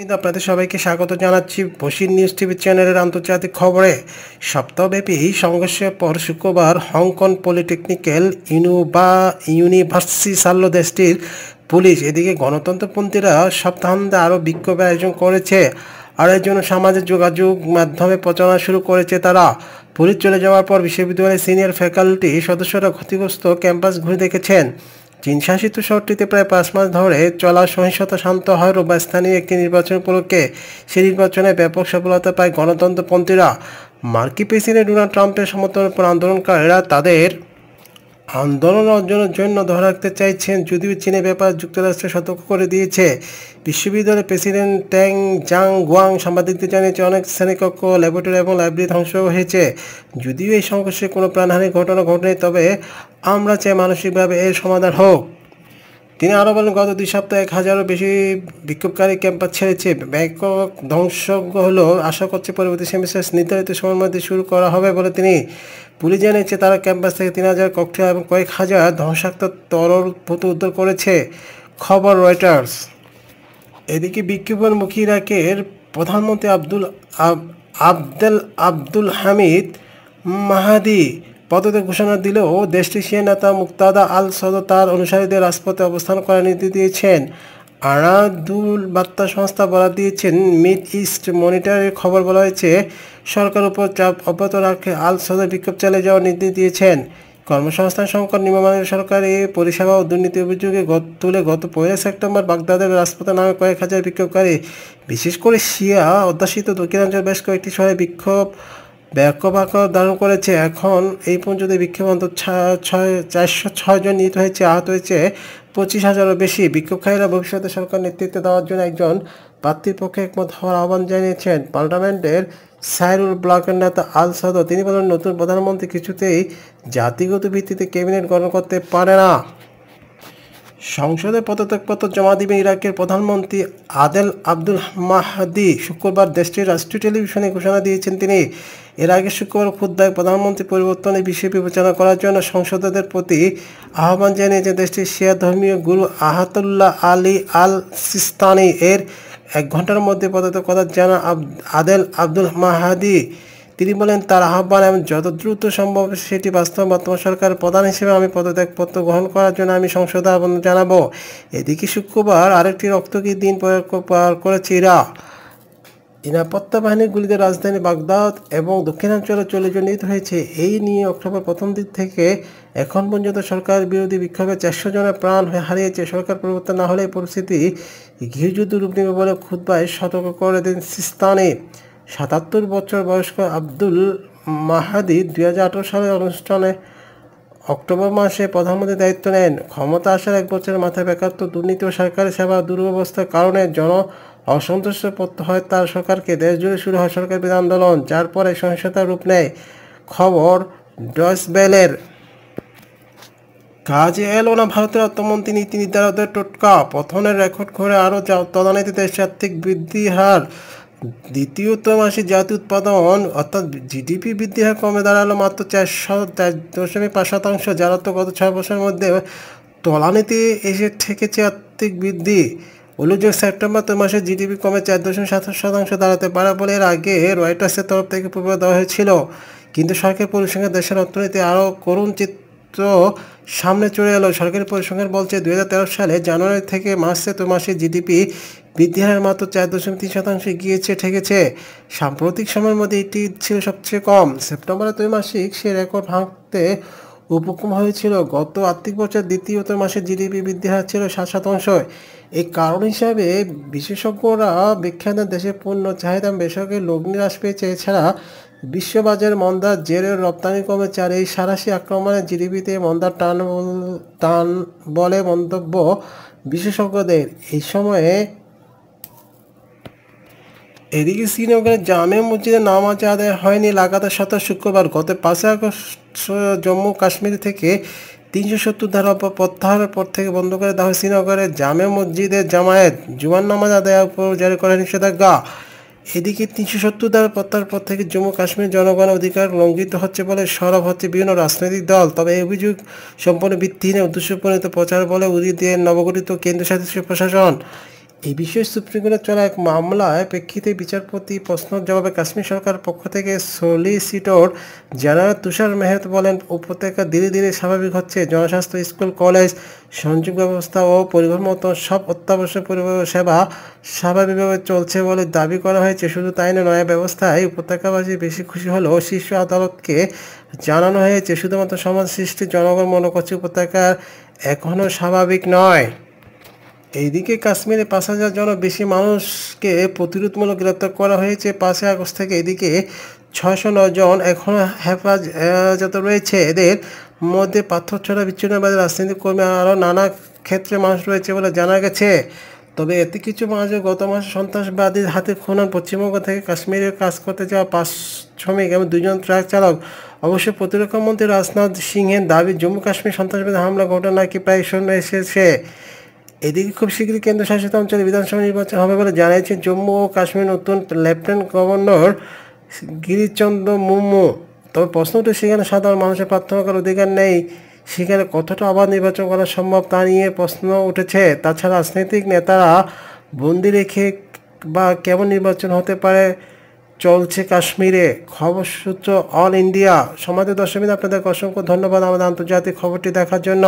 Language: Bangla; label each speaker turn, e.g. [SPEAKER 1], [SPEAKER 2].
[SPEAKER 1] কিন্তু আপনাদের সবাইকে স্বাগত জানাচ্ছি বসির নিউজ টিভি চ্যানেলের আন্তর্জাতিক খবরে সপ্তাহব্যাপী সংঘর্ষের পর শুক্রবার হংকং পলিটেকনিক্যাল ইউনিভা ইউনিভার্সিটি সাল্লো দেশটির পুলিশ এদিকে গণতন্ত্রপন্থীরা সপ্তাহান্তে আরও বিক্ষোভ আয়োজন করেছে আর এর জন্য সামাজিক যোগাযোগ মাধ্যমে প্রচারণা শুরু করেছে তারা পুলিশ চলে যাওয়ার পর বিশ্ববিদ্যালয়ের সিনিয়র ফ্যাকাল্টি সদস্যরা ক্ষতিগ্রস্ত ক্যাম্পাস ঘুরে দেখেছেন চীন শাসিত শহরটিতে প্রায় পাঁচ মাস ধরে চলা সহিংসতা শান্ত হয় রোববার স্থানীয় একটি নির্বাচন উপলক্ষে সে নির্বাচনে ব্যাপক সফলতা পায় গণতন্ত্রপন্থীরা মার্কিন প্রেসিডেন্ট ডোনাল্ড ট্রাম্পের সমর্থনের উপর আন্দোলনকারীরা তাদের আন্দোলন অর্জনের জন্য ধরে রাখতে চাইছেন যদিও চীনের ব্যাপার যুক্তরাষ্ট্র সতর্ক করে দিয়েছে বিশ্ববিদ্যালয়ের প্রেসিডেন্ট ট্যাং জাং গুয়াং সাংবাদিকদের জানিয়েছে অনেক শ্রেণীকক্ষ ল্যাবরেটরি এবং লাইব্রেরি ধ্বংস হয়েছে যদিও এই সংঘর্ষে কোনো প্রাণহানির ঘটনা ঘটেনি তবে আমরা চাই মানসিকভাবে এর সমাধান হোক তিনি আরও বলেন গত দুই সপ্তাহে এক হাজারও বেশি বিক্ষোভকারী ক্যাম্পাস ছেড়েছে ব্যাংকক ধ্বংস হলো আশা করছে পরবর্তী সেমিস্টার নির্ধারিত সময়ের মধ্যে শুরু করা হবে বলে তিনি পুলিশ জানিয়েছে তারা ক্যাম্পাস থেকে তিন হাজার কক্ষে এবং কয়েক হাজার ধ্বংসাত্মক তরল ভূত উদ্ধার করেছে খবর রয়টার্স এদিকে বিক্ষোভমুখী ইরাকের প্রধানমন্ত্রী আব্দুল আব আবদেল আব্দুল হামিদ মাহাদি পদত্যাগ ঘোষণা দিলেও দেশটির সে নেতা মুক্তাদা আল সদ তার অনুসারীদের রাজপথে অবস্থান করার নির্দেশ দিয়েছেন আনাদুল বার্তা সংস্থা বলা দিয়েছেন মিড ইস্ট মনিটরের খবর বলা হয়েছে সরকার উপর চাপ অব্যাহত রাখে আল সদর বিক্ষোভ চালিয়ে যাওয়ার নির্দেশ দিয়েছেন কর্মসংস্থান সংকট নিম্নমানের এই পরিষেবা ও দুর্নীতি অভিযোগে গত তুলে গত পয়লা সেপ্টেম্বর বাগদাদের রাজপথে নামে কয়েক হাজার বিক্ষোভকারী বিশেষ করে শিয়া অধ্যাসিত দক্ষিণাঞ্চল বেশ কয়েকটি শহরে বিক্ষোভ ব্যাকবাক ধারণ করেছে এখন এই পর্যন্ত বিক্ষোভ ছয় চারশো ছয়জন নিহত হয়েছে আহত হয়েছে পঁচিশ হাজারও বেশি বিক্ষোভকারীরা ভবিষ্যতে সরকার নেতৃত্ব দেওয়ার জন্য একজন প্রার্থীর পক্ষে একমত হওয়ার আহ্বান জানিয়েছেন পার্লামেন্টের সাইরুল ব্লকের নেতা আল সাদ তিনি বলেন নতুন প্রধানমন্ত্রী কিছুতেই জাতিগত ভিত্তিতে ক্যাবিনেট গঠন করতে পারে না সংসদে পদত্যাগপত্র জমা দিবে ইরাকের প্রধানমন্ত্রী আদেল আব্দুল মাহাদি শুক্রবার দেশটির রাষ্ট্রীয় টেলিভিশনে ঘোষণা দিয়েছেন তিনি এর আগে শুক্রবার খুদ্দায় প্রধানমন্ত্রী পরিবর্তনের বিষয়ে বিবেচনা করার জন্য সংসদদের প্রতি আহ্বান জানিয়েছেন দেশটির শিয়া ধর্মীয় গুরু আহাতুল্লাহ আলী আল সিস্তানি এর এক ঘন্টার মধ্যে পদত্যাগ করার জানা আদেল আব্দুল মাহাদি তিনি বলেন তার আহ্বান এবং যত দ্রুত সম্ভব সেটি বাস্তব বর্তমান সরকার প্রধান হিসেবে আমি পদত্যাগপত্র গ্রহণ করার জন্য আমি সংসদে আবেদন জানাবো এদিকে শুক্রবার আরেকটি রক্তকী দিন পার করেছে ইরা নিরাপত্তা বাহিনীগুলিতে রাজধানী বাগদাদ এবং দক্ষিণাঞ্চলে চলে জনিত হয়েছে এই নিয়ে অক্টোবর প্রথম দিক থেকে এখন পর্যন্ত সরকার বিরোধী বিক্ষোভে চারশো জনের প্রাণ হারিয়েছে সরকার পরিবর্তন না হলে পরিস্থিতি গৃহযুদ্ধ রূপ নেবে বলে খুদ্ায় সতর্ক করে দেন সিস্তানে সাতাত্তর বছর বয়স্ক আব্দুল মাহাদি দুই সালের অনুষ্ঠানে অক্টোবর মাসে প্রধানমন্ত্রীর দায়িত্ব নেন ক্ষমতা আসার এক বছরের মাথায় বেকারত্ব দুর্নীতি ও সরকারি সেবা দুরবস্থার কারণে জন অসন্তোষ হয় তার সরকারকে দেশজুড়ে শুরু হয় সরকার বিধান আন্দোলন যার পরে সহিংসতার রূপ নেয় খবর ডসবেলের কাজে এলো না ভারতের অর্থমন্ত্রী নীতি নির্ধারকদের টোটকা পথনের রেকর্ড করে আরও তদানিতে দেশ আর্থিক বৃদ্ধি হার দ্বিতীয়ত মাসে জাতীয় উৎপাদন অর্থাৎ জিডিপি বৃদ্ধি হয় কমে দাঁড়ালো মাত্র চারশো চার দশমিক পাঁচ শতাংশ যারা তো গত ছয় বছরের মধ্যে তলানিতে এসে ঠেকেছে আর্থিক বৃদ্ধি উল্লেখযোগ্য সেপ্টেম্বর মাসে জিডিপি কমে চার দশমিক সাত শতাংশ দাঁড়াতে পারে বলে এর আগে রয়টার্সের তরফ থেকে পূর্ব দেওয়া হয়েছিল কিন্তু সরকার পরিসংখ্যা দেশের অর্থনীতি আরও করুণ চিত্র তো সামনে চলে এলো সরকারি পরিসংখ্যান বলছে দুই সালে জানুয়ারি থেকে মার্চে তো মাসে জিডিপি বৃদ্ধি হার মাত্র চার দশমিক তিন শতাংশে গিয়েছে ঠেকেছে সাম্প্রতিক সময়ের মধ্যে এটি ছিল সবচেয়ে কম সেপ্টেম্বরে ত্রৈমাসিক সে রেকর্ড ভাঙতে উপক্রম হয়েছিল গত আর্থিক বছর দ্বিতীয়ত মাসে জিডিপি বৃদ্ধি হার ছিল সাত শতাংশ এই কারণ হিসাবে বিশেষজ্ঞরা বিখ্যাত দেশের পণ্য চাহিদা বেসরকারি লগ্নি হ্রাস পেয়েছে এছাড়া বিশ্ববাজারে মন্দার জেরে রপ্তানি কমেছে আর এই সারাশি আক্রমণে জিডিপিতে মন্দার টান টান বলে মন্তব্য বিশেষজ্ঞদের এই সময়ে এদিকে শ্রীনগরে জামে মসজিদে নামাজ আদায় হয়নি লাগাতার সাথে শুক্রবার গত পাঁচই আগস্ট জম্মু কাশ্মীর থেকে তিনশো সত্তর ধারা প্রত্যাহারের পর থেকে বন্ধ করে দেওয়া হয় শ্রীনগরের জামে মসজিদের জামায়াত জুয়ান নামাজ আদায় উপর জারি করে নিষেধাজ্ঞা এদিকে তিনশো সত্তর দ্বারা প্রত্যাহার পর থেকে জম্মু কাশ্মীর জনগণ অধিকার লঙ্ঘিত হচ্ছে বলে সরব হচ্ছে বিভিন্ন রাজনৈতিক দল তবে এই অভিযোগ সম্পূর্ণ ভিত্তিহীন উদ্দেশ্যপ্রণীত প্রচার বলে উড়িয়ে দিয়ে নবগঠিত কেন্দ্রশাসিত প্রশাসন এই বিষয়ে সুপ্রিম কোর্টে চলা এক মামলায় প্রেক্ষিতে বিচারপতি প্রশ্ন জবাবে কাশ্মীর সরকার পক্ষ থেকে সলিসিটর জেনারেল তুষার মেহত বলেন উপত্যকা ধীরে ধীরে স্বাভাবিক হচ্ছে জনস্বাস্থ্য স্কুল কলেজ সংযোগ ব্যবস্থা ও পরিবহন মতো সব অত্যাবশ্যক পরিবহন সেবা স্বাভাবিকভাবে চলছে বলে দাবি করা হয়েছে শুধু তাই নয় নয়া ব্যবস্থায় উপত্যকাবাসী বেশি খুশি হলেও শীর্ষ আদালতকে জানানো হয়েছে শুধুমাত্র সমাজ সৃষ্টি জনগণ মনে করছে উপত্যকার এখনও স্বাভাবিক নয় এইদিকে কাশ্মীরে পাঁচ হাজার জন বেশি মানুষকে প্রতিরোধমূলক গ্রেপ্তার করা হয়েছে পাঁচই আগস্ট থেকে এদিকে ছয়শো জন এখন হেফাজত রয়েছে এদের মধ্যে পাথর ছড়া বিচ্ছিন্নবাদী রাজনীতি কর্মী আরও নানা ক্ষেত্রে মানুষ রয়েছে বলে জানা গেছে তবে এতে কিছু মানুষ গত মাসে সন্ত্রাসবাদীর হাতে খুন পশ্চিমবঙ্গ থেকে কাশ্মীরে কাজ করতে যাওয়া পাঁচ শ্রমিক এবং দুজন ট্রাক চালক অবশ্য প্রতিরক্ষা মন্ত্রী রাজনাথ সিংহের দাবি জম্মু কাশ্মীর সন্ত্রাসবাদী হামলা ঘটনা কি প্রায় শূন্য এসেছে এদিকে খুব শীঘ্রই কেন্দ্রশাসিত অঞ্চলে বিধানসভা নির্বাচন হবে বলে জানিয়েছেন জম্মু ও কাশ্মীর নতুন লেফটেন্যান্ট গভর্নর গিরিচন্দ্র মুমু তবে প্রশ্ন উঠে সেখানে সাধারণ মানুষের প্রার্থনা করার অধিকার নেই সেখানে কতটা আবার নির্বাচন করা সম্ভব তা নিয়ে প্রশ্ন উঠেছে তাছাড়া রাজনৈতিক নেতারা বন্দি রেখে বা কেমন নির্বাচন হতে পারে চলছে কাশ্মীরে খবর সূত্র অল ইন্ডিয়া সমাজের দশমীতে আপনাদের অসংখ্য ধন্যবাদ আমাদের আন্তর্জাতিক খবরটি দেখার জন্য